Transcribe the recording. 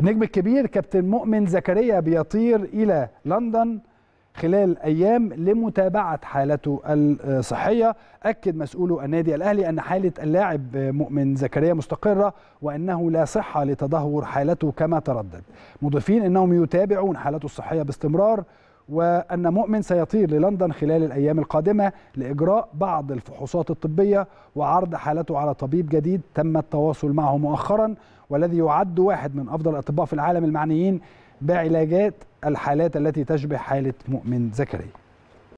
النجم الكبير كابتن مؤمن زكريا بيطير إلى لندن خلال أيام لمتابعة حالته الصحية أكد مسؤول النادي الأهلي أن حالة اللاعب مؤمن زكريا مستقرة وأنه لا صحة لتدهور حالته كما تردد مضيفين أنهم يتابعون حالته الصحية باستمرار وأن مؤمن سيطير للندن خلال الأيام القادمة لإجراء بعض الفحوصات الطبية وعرض حالته على طبيب جديد تم التواصل معه مؤخرا والذي يعد واحد من أفضل الأطباء في العالم المعنيين بعلاجات الحالات التي تشبه حالة مؤمن زكريا